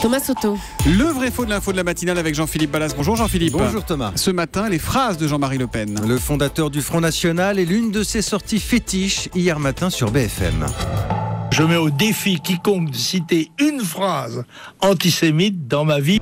Thomas Soto. Le vrai faux de l'info de la matinale avec Jean-Philippe Ballas. Bonjour Jean-Philippe. Bonjour Thomas. Ce matin, les phrases de Jean-Marie Le Pen. Le fondateur du Front National et l'une de ses sorties fétiches hier matin sur BFM. Je mets au défi quiconque de citer une phrase antisémite dans ma vie.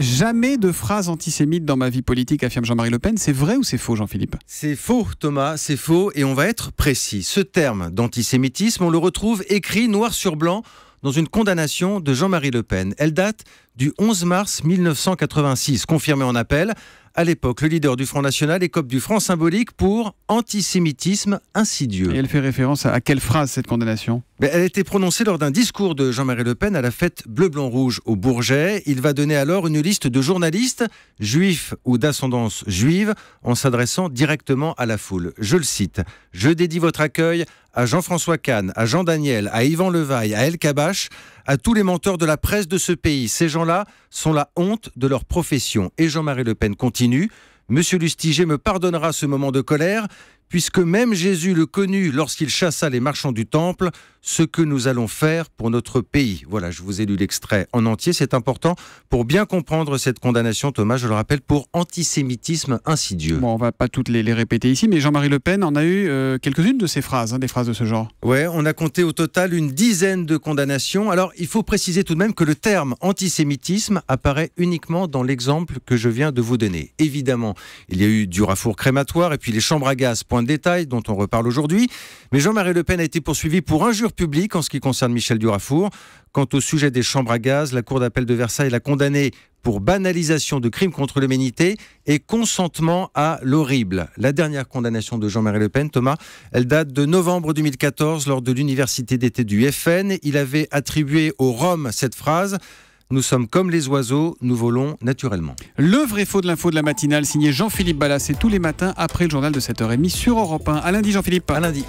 Jamais de phrase antisémite dans ma vie politique, affirme Jean-Marie Le Pen. C'est vrai ou c'est faux, Jean-Philippe C'est faux, Thomas, c'est faux, et on va être précis. Ce terme d'antisémitisme, on le retrouve écrit noir sur blanc dans une condamnation de Jean-Marie Le Pen. Elle date du 11 mars 1986, confirmée en appel à l'époque, le leader du Front National écope du franc symbolique pour antisémitisme insidieux. Et elle fait référence à quelle phrase cette condamnation ben, Elle a été prononcée lors d'un discours de Jean-Marie Le Pen à la fête bleu-blanc-rouge au Bourget. Il va donner alors une liste de journalistes juifs ou d'ascendance juive en s'adressant directement à la foule. Je le cite Je dédie votre accueil à Jean-François Kahn, à Jean Daniel, à Yvan Levaille, à El Kabache, à tous les menteurs de la presse de ce pays. Ces gens-là sont la honte de leur profession. Et Jean-Marie Le Pen continue. Monsieur Lustiger me pardonnera ce moment de colère puisque même Jésus le connut lorsqu'il chassa les marchands du temple, ce que nous allons faire pour notre pays. Voilà, je vous ai lu l'extrait en entier, c'est important pour bien comprendre cette condamnation, Thomas, je le rappelle, pour antisémitisme insidieux. Bon, on va pas toutes les, répéter ici, mais Jean-Marie Le Pen en a eu euh, quelques-unes de ces phrases, hein, des phrases de ce genre. Ouais, on a compté au total une dizaine de condamnations. Alors, il faut préciser tout de même que le terme antisémitisme apparaît uniquement dans l'exemple que je viens de vous donner. Évidemment, il y a eu du rafour crématoire et puis les chambres à gaz de détail dont on reparle aujourd'hui. Mais Jean-Marie Le Pen a été poursuivi pour injure publique en ce qui concerne Michel Durafour. Quant au sujet des chambres à gaz, la Cour d'appel de Versailles l'a condamné pour banalisation de crimes contre l'humanité et consentement à l'horrible. La dernière condamnation de Jean-Marie Le Pen, Thomas, elle date de novembre 2014 lors de l'université d'été du FN. Il avait attribué aux Roms cette phrase nous sommes comme les oiseaux, nous volons naturellement. Le vrai faux de l'info de la matinale, signé Jean-Philippe Ballas, c'est tous les matins après le journal de 7h30 sur Europe 1. À lundi, Jean-Philippe. À lundi.